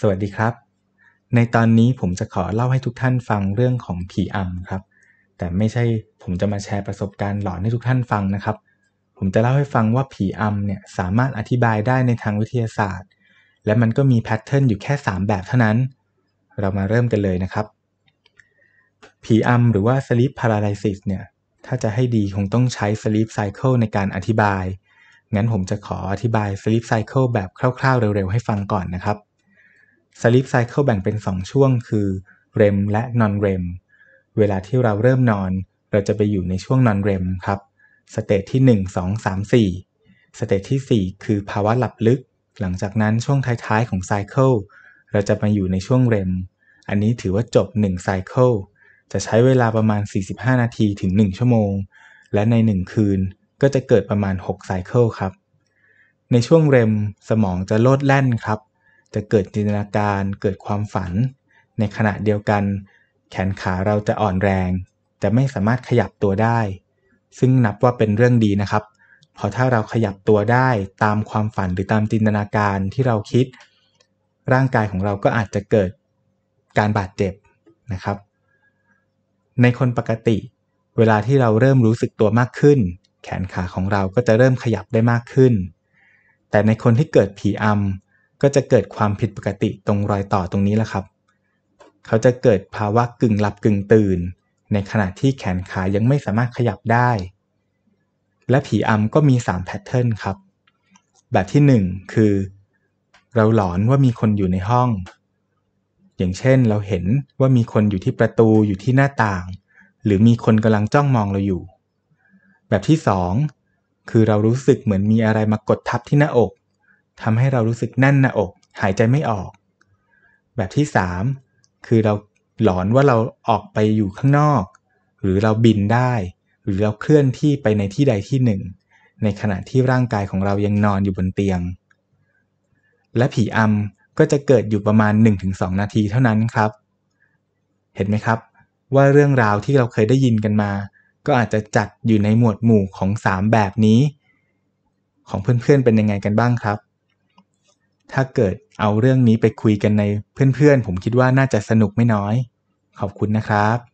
สวัสดีครับ ในตอนนี้ผมจะขอเล่าให้ทุกท่านฟังเรื่องของผีอำครับ แต่ไม่ใช่ผมจะมาแชร์ประสบการณ์หลอนให้ทุกท่านฟังนะครับ ผมจะเล่าให้ฟังว่าผีอำเนี่ยสามารถอธิบายได้ในทางวิทยาศาสตร์ และมันก็มีแพทเทิร์นอยู่แค่ 3 แบบเท่านั้น เรามาเริ่มกันเลยนะครับ ผีอำหรือว่า sleep paralysis เนี่ย ถ้าจะให้ดีคงต้องใช้ sleep cycle ในการอธิบาย งั้นผมจะขออธิบาย sleep cycle แบบคร่าวๆเร็วๆ ให้ฟังก่อนนะครับ sleep cycle แบ่งเป็น 2 ช่วงคือ REM และ non REM เวลาที่เราเริ่มนอนเราจะไปอยู่ในช่วง non REM ครับสเตจที่ 1 2 3 4สเตจที่ 4 คือภาวะหลับลึก หลังจากนั้นช่วงท้ายๆของไซเคิลเราจะมาอยู่ในช่วง REM อันนี้ถือว่าจบ1ไซเคิลจะใช้เวลาประมาณ 45 นาทีถึง 1 ชั่วโมง และใน 1 คืนก็จะเกิดประมาณ6ไซเคิลครับในช่วงเรมสมองจะโลดแล่นครับจะเกิดจินตนาการเกิดความฝัน ในขณะเดียวกัน แขนขาเราจะอ่อนแรงจะไม่สามารถขยับตัวได้ ซึ่งนับว่าเป็นเรื่องดีนะครับเพราะถ้าเราขยับตัวได้ตามความฝันหรือตามจินตนาการที่เราคิด ร่างกายของเราก็อาจจะเกิดการบาดเจ็บนะครับ ในคนปกติ เวลาที่เราเริ่มรู้สึกตัวมากขึ้น แขนขาของเราก็จะเริ่มขยับได้มากขึ้น แต่ในคนที่เกิดผีอำก็จะเกิดความผิดปกติตรงรอยต่อตรงนี้แหละครับ เขาจะเกิดภาวะกึ่งหลับกึ่งตื่น ในขณะที่แขนขายังไม่สามารถขยับได้ และผีอำก็มี 3แพทเทิร์นครับ แบบที่ 1 คือ เราหลอนว่ามีคนอยู่ในห้อง อย่างเช่นเราเห็นว่ามีคนอยู่ที่ประตูอยู่ที่หน้าต่าง หรือมีคนกำลังจ้องมองเราอยู่ แบบที่ 2 คือเรารู้สึกเหมือนมีอะไรมากดทับที่หน้าอกทำให้เรารู้สึกแน่นหน้าอกหายใจไม่ออก แบบที่สามคือเราหลอนว่าเราออกไปอยู่ข้างนอก หรือเราบินได้หรือเราเคลื่อนที่ไปในที่ใดที่หนึ่งในขณะที่ร่างกายของเรายังนอนอยู่บนเตียงและผีอำก็จะเกิดอยู่ประมาณ 1-2 นาทีเท่านั้นครับ เห็นไหมครับ ว่าเรื่องราวที่เราเคยได้ยินกันมา ก็อาจจะจัดอยู่ในหมวดหมู่ของ 3 แบบนี้ ของเพื่อนๆเป็นยังไงกันบ้างครับถ้าเกิดเอาเรื่องนี้ไปคุยกันในเพื่อนๆ ผมคิดว่าน่าจะสนุกไม่น้อย ขอบคุณนะครับ